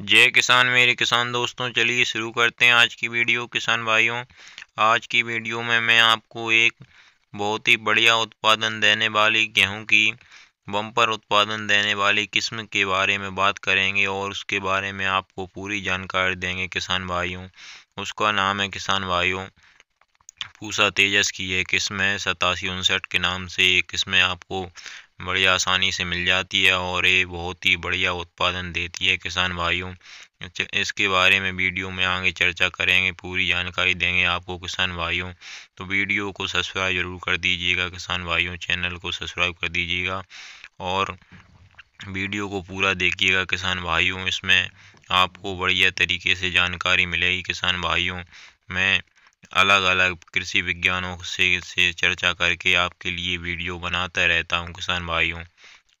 जय किसान मेरे किसान दोस्तों चलिए शुरू करते हैं आज की वीडियो किसान भाइयों आज की वीडियो में मैं आपको एक बहुत ही बढ़िया उत्पादन देने वाली गेहूं की बम्पर उत्पादन देने वाली किस्म के बारे में बात करेंगे और उसके बारे में आपको पूरी जानकारी देंगे किसान भाइयों उसका नाम है किसान भाइयों पूसा तेजस की यह किस्म है सतासी उनसठ के नाम से ये किस्में आपको बड़ी आसानी से मिल जाती है और ये बहुत ही बढ़िया उत्पादन देती है किसान भाइयों इसके बारे में वीडियो में आगे चर्चा करेंगे पूरी जानकारी देंगे आपको किसान भाइयों तो वीडियो को सब्सक्राइब ज़रूर कर दीजिएगा किसान भाइयों चैनल को सब्सक्राइब कर दीजिएगा और वीडियो को पूरा देखिएगा किसान भाइयों इसमें आपको बढ़िया तरीके से जानकारी मिलेगी किसान भाइयों मैं अलग अलग कृषि विज्ञानों से से चर्चा करके आपके लिए वीडियो बनाता रहता हूँ किसान भाइयों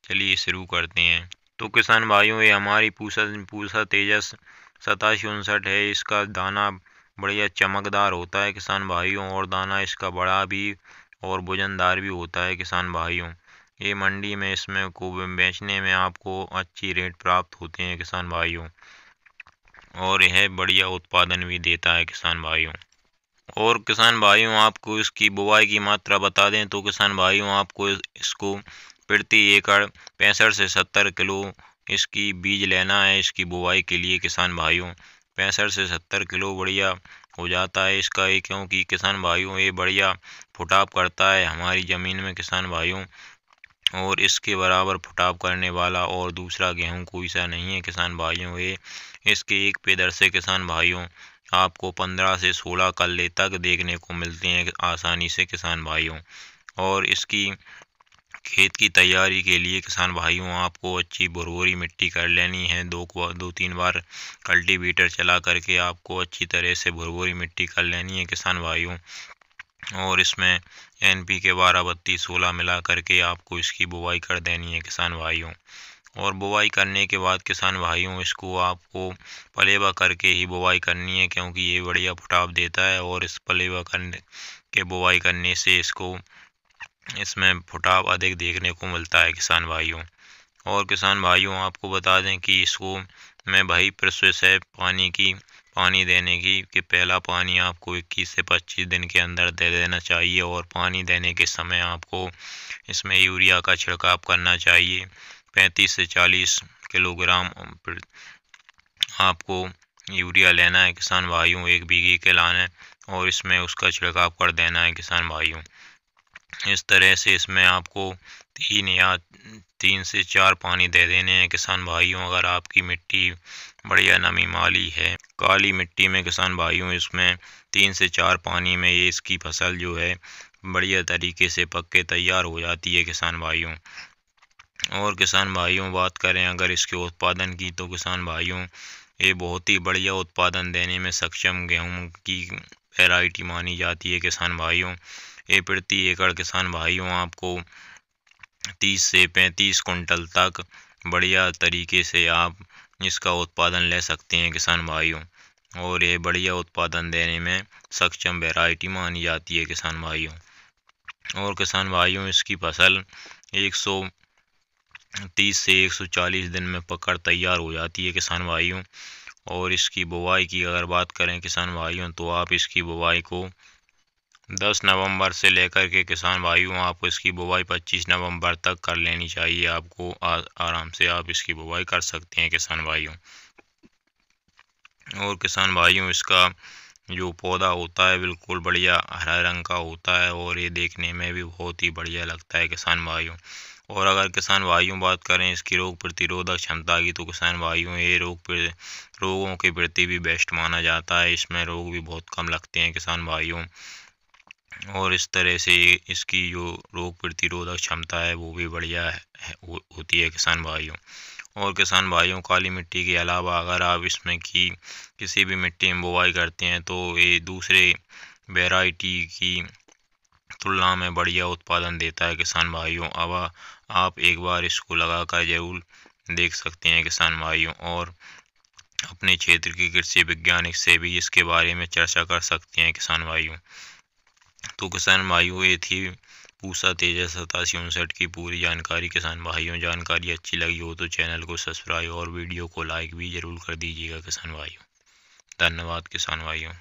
चलिए शुरू करते हैं तो किसान भाइयों ये हमारी पूसा पूसा तेजस सतासी उनसठ है इसका दाना बढ़िया चमकदार होता है किसान भाइयों और दाना इसका बड़ा भी और वजनदार भी होता है किसान भाइयों ये मंडी में इसमें को बेचने में आपको अच्छी रेट प्राप्त होते हैं किसान भाइयों और यह बढ़िया उत्पादन भी देता है किसान भाइयों और किसान भाइयों आपको इसकी बुआई की मात्रा बता दें तो किसान भाइयों आपको इसको प्रति एकड़ पैंसठ से सत्तर किलो इसकी बीज लेना है इसकी बुआई के लिए किसान भाइयों पैंसठ से सत्तर किलो बढ़िया हो जाता है इसका ये क्योंकि किसान भाइयों ये बढ़िया फुटाप करता है हमारी ज़मीन में किसान भाइयों और इसके बराबर फुटाप करने वाला और दूसरा गेहूं कोई सा नहीं है किसान भाइयों ये इसके एक पेदर से किसान भाइयों आपको पंद्रह से सोलह कल्ले तक देखने को मिलते हैं आसानी से किसान भाइयों और इसकी खेत की तैयारी के लिए किसान भाइयों आपको अच्छी भुरभुरी मिट्टी कर लेनी है दो दो तीन बार कल्टीवेटर चला करके आपको अच्छी तरह से भुरभुरी मिट्टी कर लेनी है किसान भाइयों और इसमें एन पी के बारह बत्तीस सोलह मिला करके आपको इसकी बुवाई कर देनी है किसान भाइयों और बुवाई करने के बाद किसान भाइयों इसको आपको पलेवा करके ही बुवाई करनी है क्योंकि ये बढ़िया फुटाव देता है और इस पलेवा करने के बुवाई करने से इसको इसमें फुटाव अधिक देखने को मिलता है किसान भाइयों और किसान भाइयों आपको बता दें कि इसको मैं भाई प्रोसेस है पानी की पानी देने की कि पहला पानी आपको 21 से 25 दिन के अंदर दे देना चाहिए और पानी देने के समय आपको इसमें यूरिया का छिड़काव करना चाहिए पैंतीस से चालीस किलोग्राम आपको यूरिया लेना है किसान भाइयों एक बीघे के लाना है और इसमें उसका छिड़काव कर देना है किसान भाइयों इस तरह से इसमें आपको तीन या तीन से चार पानी दे देने हैं किसान भाइयों अगर आपकी मिट्टी बढ़िया नमी माली है काली मिट्टी में किसान भाइयों इसमें तीन से चार पानी में ये इसकी फसल जो है बढ़िया तरीके से पक के तैयार हो जाती है किसान भाइयों और किसान भाइयों बात करें अगर इसके उत्पादन की तो किसान भाइयों ये बहुत ही बढ़िया उत्पादन देने में सक्षम गेहूं की वेराइटी मानी जाती है किसान भाइयों ये प्रति एकड़ किसान भाइयों आपको तीस से पैंतीस कुंटल तक बढ़िया तरीके से आप इसका उत्पादन ले सकते हैं किसान भाइयों और ये बढ़िया उत्पादन देने में सक्षम वेराइटी मानी जाती है किसान भाइयों और किसान भाइयों इसकी फसल एक सौ तीस से एक सौ चालीस दिन में पकड़ तैयार हो जाती है किसान भाइयों और इसकी बुआई की अगर बात करें किसान भाइयों तो आप इसकी बुवाई को 10 नवंबर से लेकर के किसान भाइयों आपको इसकी बुआई 25 नवंबर तक कर लेनी चाहिए आपको आराम से आप इसकी बुवाई कर सकते हैं किसान भाइयों और किसान भाइयों इसका जो पौधा होता है बिल्कुल बढ़िया हरा रंग का होता है और ये देखने में भी बहुत ही बढ़िया लगता है किसान भाइयों और अगर किसान भाइयों बात करें इसकी रोग प्रतिरोधक क्षमता की तो किसान भाइयों ये रोग रोगों के प्रति भी बेस्ट माना जाता है इसमें रोग भी बहुत कम लगते हैं किसान भाइयों और इस तरह से इसकी जो रोग प्रतिरोधक क्षमता है वो भी बढ़िया होती है किसान भाइयों और किसान भाइयों काली मिट्टी के अलावा अगर आप इसमें की किसी भी मिट्टी में बुवाई करते हैं तो ये दूसरे वेराइटी की तुलना में बढ़िया उत्पादन देता है किसान भाइयों अब आप एक बार इसको लगा कर जरूर देख सकते हैं किसान भाइयों और अपने क्षेत्र के कृषि वैज्ञानिक से भी इसके बारे में चर्चा कर सकते हैं किसान भाइयों तो किसान भाइयों ये थी पूसा तेजस सतासी उनसठ की पूरी जानकारी किसान भाइयों जानकारी अच्छी लगी हो तो चैनल को सब्सक्राइब और वीडियो को लाइक भी ज़रूर कर दीजिएगा किसान भाइयों धन्यवाद किसान भाइयों